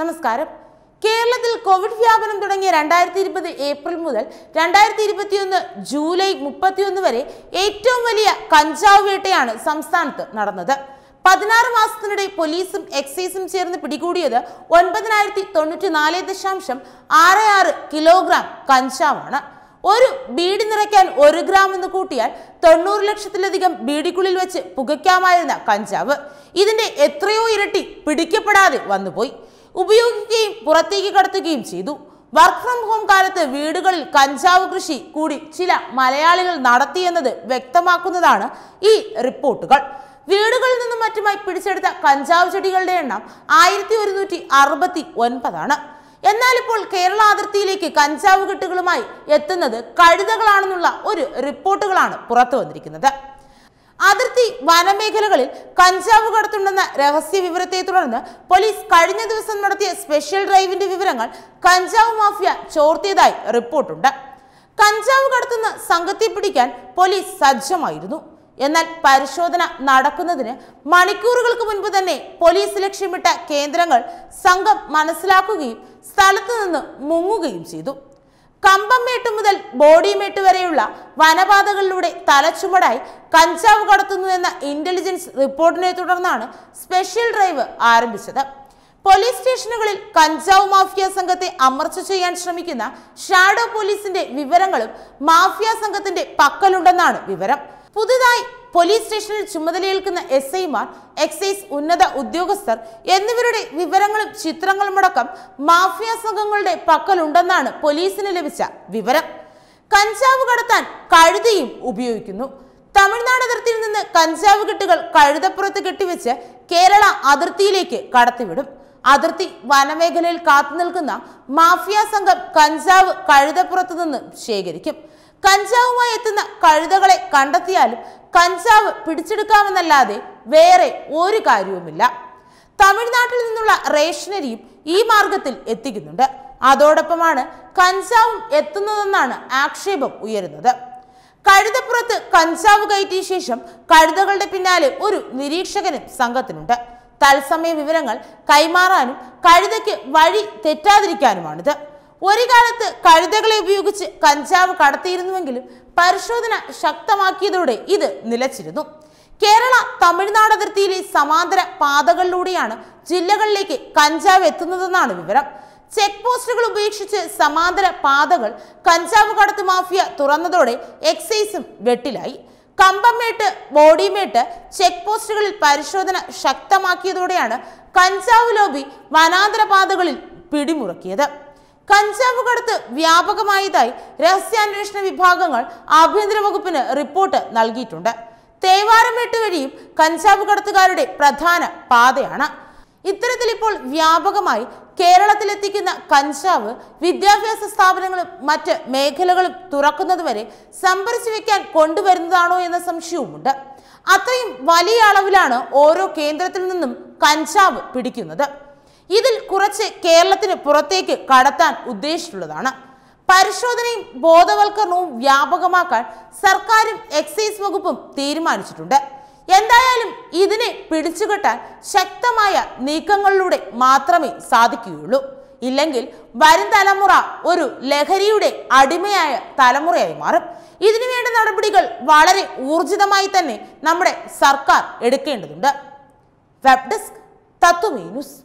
നമസ്കാരം കേരളത്തിൽ കോവിഡ് വ്യാപനം തുടങ്ങിയ രണ്ടായിരത്തി ഇരുപത് ഏപ്രിൽ മുതൽ രണ്ടായിരത്തി ഇരുപത്തിയൊന്ന് ജൂലൈ മുപ്പത്തിയൊന്ന് വരെ ഏറ്റവും വലിയ കഞ്ചാവ് വേട്ടയാണ് സംസ്ഥാനത്ത് നടന്നത് പതിനാറ് മാസത്തിനിടെ പോലീസും എക്സൈസും ചേർന്ന് പിടികൂടിയത് ഒൻപതിനായിരത്തി തൊണ്ണൂറ്റി നാല് ദശാംശം ആറ് ആറ് കിലോഗ്രാം കഞ്ചാവാണ് ഒരു ബീഡി നിറയ്ക്കാൻ ഒരു ഗ്രാം എന്ന് കൂട്ടിയാൽ തൊണ്ണൂറ് ലക്ഷത്തിലധികം ബീഡിക്കുള്ളിൽ വെച്ച് പുകയ്ക്കാമായിരുന്ന കഞ്ചാവ് ഇതിന്റെ എത്രയോ ഇരട്ടി പിടിക്കപ്പെടാതെ വന്നുപോയി ഉപയോഗിക്കുകയും പുറത്തേക്ക് കടത്തുകയും ചെയ്തു വർക്ക് ഫ്രം ഹോം കാലത്ത് വീടുകളിൽ കഞ്ചാവ് കൃഷി കൂടി ചില മലയാളികൾ നടത്തിയെന്നത് വ്യക്തമാക്കുന്നതാണ് ഈ റിപ്പോർട്ടുകൾ വീടുകളിൽ നിന്നും മറ്റുമായി പിടിച്ചെടുത്ത കഞ്ചാവ് ചെടികളുടെ എണ്ണം ആയിരത്തി ഒരുന്നൂറ്റി അറുപത്തി ഒൻപതാണ് എന്നാൽ ഇപ്പോൾ കേരള അതിർത്തിയിലേക്ക് കഞ്ചാവ് കെട്ടുകളുമായി എത്തുന്നത് കഴുതകളാണെന്നുള്ള ഒരു റിപ്പോർട്ടുകളാണ് പുറത്തു വന്നിരിക്കുന്നത് അതിർത്തി വനമേഖലകളിൽ കഞ്ചാവ് കടത്തുണ്ടെന്ന രഹസ്യ വിവരത്തെ തുടർന്ന് പോലീസ് കഴിഞ്ഞ ദിവസം നടത്തിയ സ്പെഷ്യൽ ഡ്രൈവിന്റെ വിവരങ്ങൾ കഞ്ചാവ് മാഫിയ ചോർത്തിയതായി റിപ്പോർട്ടുണ്ട് കഞ്ചാവ് കടത്തുന്ന സംഘത്തെ പിടിക്കാൻ പോലീസ് സജ്ജമായിരുന്നു എന്നാൽ പരിശോധന നടക്കുന്നതിന് മണിക്കൂറുകൾക്ക് മുൻപ് തന്നെ പോലീസ് ലക്ഷ്യമിട്ട കേന്ദ്രങ്ങൾ സംഘം മനസ്സിലാക്കുകയും സ്ഥലത്തു നിന്ന് മുങ്ങുകയും ചെയ്തു കമ്പം മുതൽ ബോഡിമേട്ട് വരെയുള്ള വനപാതകളിലൂടെ തലച്ചുമടായി കഞ്ചാവ് കടത്തുന്നു എന്ന ഇന്റലിജൻസ് റിപ്പോർട്ടിനെ തുടർന്നാണ് സ്പെഷ്യൽ ഡ്രൈവ് ആരംഭിച്ചത് പോലീസ് സ്റ്റേഷനുകളിൽ കഞ്ചാവ് മാഫിയ സംഘത്തെ അമർച്ച ചെയ്യാൻ ശ്രമിക്കുന്ന ഷാഡോ പോലീസിന്റെ വിവരങ്ങളും മാഫിയ സംഘത്തിന്റെ പക്കലുണ്ടെന്നാണ് വിവരം പുതുതായി പോലീസ് സ്റ്റേഷനിൽ ചുമതലയേൽക്കുന്ന എസ് ഐമാർ എക്സൈസ് ഉന്നത ഉദ്യോഗസ്ഥർ എന്നിവരുടെ വിവരങ്ങളും ചിത്രങ്ങളുമടക്കം മാഫിയ സംഘങ്ങളുടെ പക്കലുണ്ടെന്നാണ് പോലീസിന് ലഭിച്ച വിവരം കഞ്ചാവ് കടത്താൻ കഴുതയും ഉപയോഗിക്കുന്നു തമിഴ്നാട് അതിർത്തിയിൽ നിന്ന് കഞ്ചാവ് കെട്ടുകൾ കഴുതപ്പുറത്ത് കെട്ടിവെച്ച് കേരള അതിർത്തിയിലേക്ക് കടത്തിവിടും അതിർത്തി വനമേഖലയിൽ കാത്തുനിൽക്കുന്ന മാഫിയ സംഘം കഞ്ചാവ് കഴുതപ്പുറത്ത് നിന്ന് ശേഖരിക്കും കഞ്ചാവുമായി എത്തുന്ന കഴുതകളെ കണ്ടെത്തിയാലും കഞ്ചാവ് പിടിച്ചെടുക്കാമെന്നല്ലാതെ വേറെ ഒരു കാര്യവുമില്ല തമിഴ്നാട്ടിൽ നിന്നുള്ള റേഷനരിയും ഈ മാർഗത്തിൽ എത്തിക്കുന്നുണ്ട് അതോടൊപ്പമാണ് കഞ്ചാവും എത്തുന്നതെന്നാണ് ആക്ഷേപം ഉയരുന്നത് കഴുതപ്പുറത്ത് കഞ്ചാവ് കയറ്റിയ ശേഷം കഴുതകളുടെ പിന്നാലെ ഒരു നിരീക്ഷകനും സംഘത്തിനുണ്ട് തത്സമയ വിവരങ്ങൾ കൈമാറാനും കഴുതയ്ക്ക് വഴി തെറ്റാതിരിക്കാനുമാണിത് ഒരു കാലത്ത് കഴുതകളെ ഉപയോഗിച്ച് കഞ്ചാവ് കടത്തിയിരുന്നുവെങ്കിലും പരിശോധന ശക്തമാക്കിയതോടെ ഇത് നിലച്ചിരുന്നു കേരള തമിഴ്നാട് അതിർത്തിയിലെ സമാന്തര പാതകളിലൂടെയാണ് ജില്ലകളിലേക്ക് കഞ്ചാവ് എത്തുന്നതെന്നാണ് വിവരം ചെക്ക് പോസ്റ്റുകൾ ഉപേക്ഷിച്ച് സമാന്തര പാതകൾ കഞ്ചാവ് കടത്ത് മാഫിയ തുറന്നതോടെ എക്സൈസും വെട്ടിലായി കമ്പമേട്ട് ബോഡിമേട്ട് ചെക്ക് പോസ്റ്റുകളിൽ പരിശോധന ശക്തമാക്കിയതോടെയാണ് കഞ്ചാവ് ലോബി വനാന്തര പാതകളിൽ പിടിമുറക്കിയത് കഞ്ചാവ് കടത്ത് വ്യാപകമായതായി രഹസ്യാന്വേഷണ വിഭാഗങ്ങൾ ആഭ്യന്തര വകുപ്പിന് റിപ്പോർട്ട് നൽകിയിട്ടുണ്ട് തേവാരം വെട്ട് വഴിയും കഞ്ചാവ് കടത്തുകാരുടെ പ്രധാന പാതയാണ് ഇത്തരത്തിൽ ഇപ്പോൾ വ്യാപകമായി കേരളത്തിലെത്തിക്കുന്ന കഞ്ചാവ് വിദ്യാഭ്യാസ സ്ഥാപനങ്ങളും മറ്റ് മേഖലകളും തുറക്കുന്നതുവരെ സംഭരിച്ചു വെക്കാൻ കൊണ്ടുവരുന്നതാണോ എന്ന സംശയവുമുണ്ട് അത്രയും വലിയ അളവിലാണ് ഓരോ കേന്ദ്രത്തിൽ നിന്നും കഞ്ചാവ് പിടിക്കുന്നത് ഇതിൽ കുറച്ച് കേരളത്തിന് പുറത്തേക്ക് കടത്താൻ ഉദ്ദേശിച്ചിട്ടുള്ളതാണ് പരിശോധനയും ബോധവൽക്കരണവും വ്യാപകമാക്കാൻ സർക്കാരും എക്സൈസ് വകുപ്പും തീരുമാനിച്ചിട്ടുണ്ട് എന്തായാലും ഇതിനെ പിടിച്ചുകെട്ടാൻ ശക്തമായ നീക്കങ്ങളിലൂടെ മാത്രമേ സാധിക്കുകയുള്ളൂ ഇല്ലെങ്കിൽ വരും തലമുറ ഒരു ലഹരിയുടെ അടിമയായ തലമുറയായി മാറും ഇതിനു വേണ്ട നടപടികൾ വളരെ ഊർജിതമായി തന്നെ നമ്മുടെ സർക്കാർ എടുക്കേണ്ടതുണ്ട് വെബ് ഡെസ്ക് ന്യൂസ്